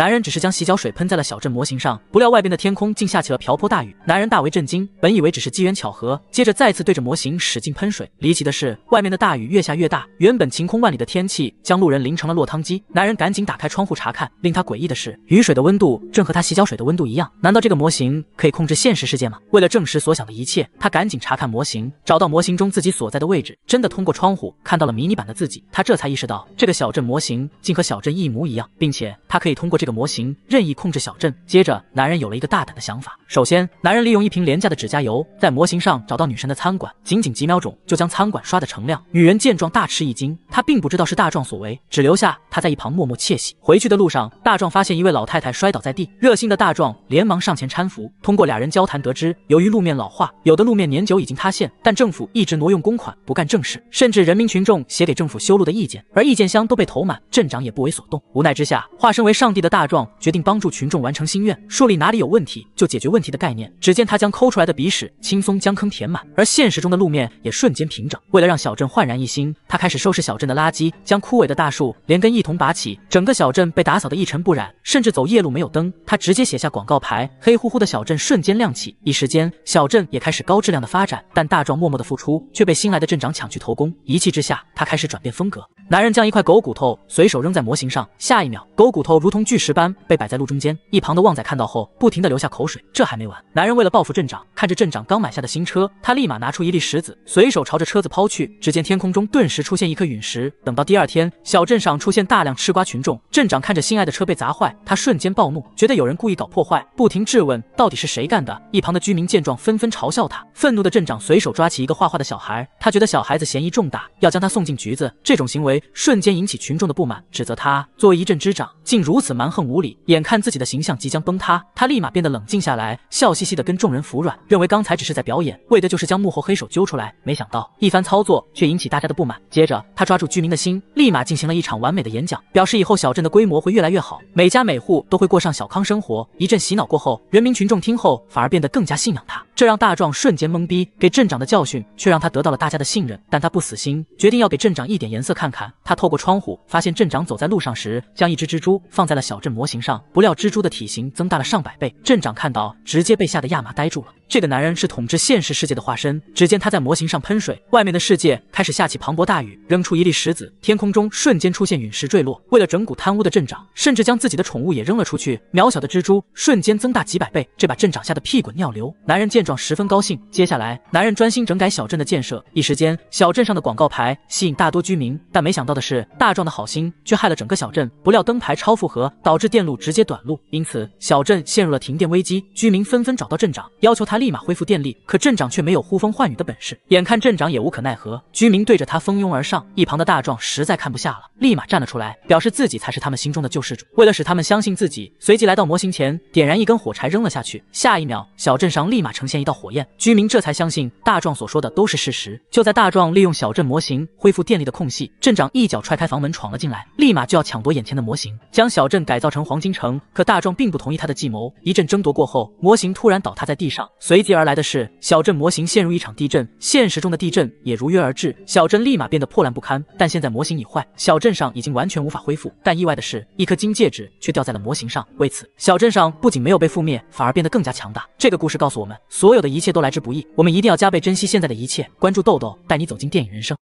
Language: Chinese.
男人只是将洗脚水喷在了小镇模型上，不料外边的天空竟下起了瓢泼大雨，男人大为震惊，本以为只是机缘巧合，接着再次对着模型使劲喷水。离奇的是，外面的大雨越下越大，原本晴空万里的天气将路人淋成了落汤鸡。男人赶紧打开窗户查看，令他诡异的是，雨水的温度正和他洗脚水的温度一样。难道这个模型可以控制现实世界吗？为了证实所想的一切，他赶紧查看模型，找到模型中自己所在的位置，真的通过窗户看到了迷你版的自己。他这才意识到，这个小镇模型竟和小镇一模一样，并且他可以通过这个。模型任意控制小镇。接着，男人有了一个大胆的想法。首先，男人利用一瓶廉价的指甲油，在模型上找到女神的餐馆，仅仅几秒钟就将餐馆刷得锃亮。女人见状大吃一惊，她并不知道是大壮所为，只留下他在一旁默默窃喜。回去的路上，大壮发现一位老太太摔倒在地，热心的大壮连忙上前搀扶。通过俩人交谈得知，由于路面老化，有的路面年久已经塌陷，但政府一直挪用公款不干正事，甚至人民群众写给政府修路的意见，而意见箱都被投满，镇长也不为所动。无奈之下，化身为上帝的大。大壮决定帮助群众完成心愿，树立哪里有问题就解决问题的概念。只见他将抠出来的鼻屎轻松将坑填满，而现实中的路面也瞬间平整。为了让小镇焕然一新，他开始收拾小镇的垃圾，将枯萎的大树连根一同拔起，整个小镇被打扫得一尘不染。甚至走夜路没有灯，他直接写下广告牌，黑乎乎的小镇瞬间亮起。一时间，小镇也开始高质量的发展。但大壮默默的付出却被新来的镇长抢去头功，一气之下，他开始转变风格。男人将一块狗骨头随手扔在模型上，下一秒，狗骨头如同巨。石般被摆在路中间，一旁的旺仔看到后，不停的流下口水。这还没完，男人为了报复镇长，看着镇长刚买下的新车，他立马拿出一粒石子，随手朝着车子抛去。只见天空中顿时出现一颗陨石。等到第二天，小镇上出现大量吃瓜群众。镇长看着心爱的车被砸坏，他瞬间暴怒，觉得有人故意搞破坏，不停质问到底是谁干的。一旁的居民见状，纷纷嘲笑他。愤怒的镇长随手抓起一个画画的小孩，他觉得小孩子嫌疑重大，要将他送进局子。这种行为瞬间引起群众的不满，指责他作为一镇之长，竟如此蛮。横无理，眼看自己的形象即将崩塌，他立马变得冷静下来，笑嘻嘻的跟众人服软，认为刚才只是在表演，为的就是将幕后黑手揪出来。没想到一番操作却引起大家的不满。接着，他抓住居民的心，立马进行了一场完美的演讲，表示以后小镇的规模会越来越好，每家每户都会过上小康生活。一阵洗脑过后，人民群众听后反而变得更加信仰他。这让大壮瞬间懵逼，给镇长的教训却让他得到了大家的信任。但他不死心，决定要给镇长一点颜色看看。他透过窗户发现镇长走在路上时，将一只蜘蛛放在了小镇模型上。不料蜘蛛的体型增大了上百倍，镇长看到直接被吓得亚麻呆住了。这个男人是统治现实世界的化身。只见他在模型上喷水，外面的世界开始下起磅礴大雨。扔出一粒石子，天空中瞬间出现陨石坠落。为了整蛊贪污的镇长，甚至将自己的宠物也扔了出去。渺小的蜘蛛瞬间增大几百倍，这把镇长吓得屁滚尿流。男人见状。十分高兴。接下来，男人专心整改小镇的建设，一时间，小镇上的广告牌吸引大多居民。但没想到的是，大壮的好心却害了整个小镇。不料灯牌超负荷，导致电路直接短路，因此小镇陷入了停电危机。居民纷纷找到镇长，要求他立马恢复电力。可镇长却没有呼风唤雨的本事，眼看镇长也无可奈何，居民对着他蜂拥而上。一旁的大壮实在看不下了，立马站了出来，表示自己才是他们心中的救世主。为了使他们相信自己，随即来到模型前，点燃一根火柴扔了下去。下一秒，小镇上立马呈现。一道火焰，居民这才相信大壮所说的都是事实。就在大壮利用小镇模型恢复电力的空隙，镇长一脚踹开房门闯了进来，立马就要抢夺眼前的模型，将小镇改造成黄金城。可大壮并不同意他的计谋。一阵争夺过后，模型突然倒塌在地上，随即而来的是小镇模型陷入一场地震，现实中的地震也如约而至，小镇立马变得破烂不堪。但现在模型已坏，小镇上已经完全无法恢复。但意外的是，一颗金戒指却掉在了模型上。为此，小镇上不仅没有被覆灭，反而变得更加强大。这个故事告诉我们所。所有的一切都来之不易，我们一定要加倍珍惜现在的一切。关注豆豆，带你走进电影人生。